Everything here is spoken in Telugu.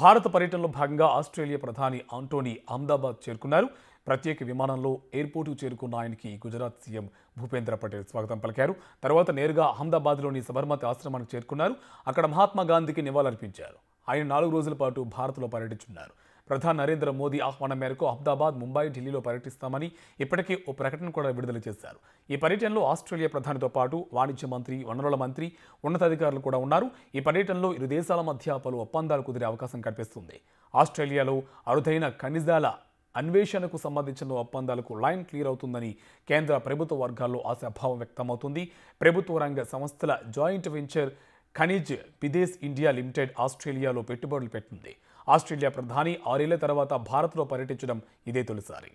భారత పర్యటనలో భాగంగా ఆస్ట్రేలియా ప్రధాని ఆంటోనీ అహ్మదాబాద్ చేరుకున్నారు ప్రత్యేక విమానంలో ఎయిర్పోర్టుకు చేరుకున్న ఆయనకి గుజరాత్ సీఎం భూపేంద్ర పటేల్ స్వాగతం పలికారు తర్వాత నేరుగా అహ్మదాబాద్లోని సబర్మతి ఆశ్రమానికి చేరుకున్నారు అక్కడ మహాత్మా గాంధీకి నివాళులర్పించారు ఆయన నాలుగు రోజుల పాటు భారత్లో పర్యటించున్నారు ప్రధాని నరేంద్ర మోదీ ఆహ్వానం మేరకు అహ్మదాబాద్ ముంబై ఢిల్లీలో పర్యటిస్తామని ఇప్పటికే ఓ ప్రకటన కూడా విడుదల చేశారు ఈ పర్యటనలో ఆస్ట్రేలియా ప్రధానితో పాటు వాణిజ్య మంత్రి వనరుల మంత్రి ఉన్నతాధికారులు కూడా ఉన్నారు ఈ పర్యటనలో ఇరు దేశాల మధ్య పలు ఒప్పందాలు కుదిరే అవకాశం కనిపిస్తుంది ఆస్ట్రేలియాలో అరుదైన ఖనిజాల అన్వేషణకు సంబంధించిన ఒప్పందాలకు లైన్ క్లియర్ అవుతుందని కేంద్ర ప్రభుత్వ వర్గాల్లో ఆశాభావం వ్యక్తమవుతుంది ప్రభుత్వ రంగ సంస్థల joint venture Khanij Bidesh India Limited ఆస్ట్రేలియాలో పెట్టుబడులు పెట్టింది ఆస్ట్రేలియా ప్రధాని ఆరేళ్ల తర్వాత భారత్లో పర్యటించడం ఇదే తొలిసారి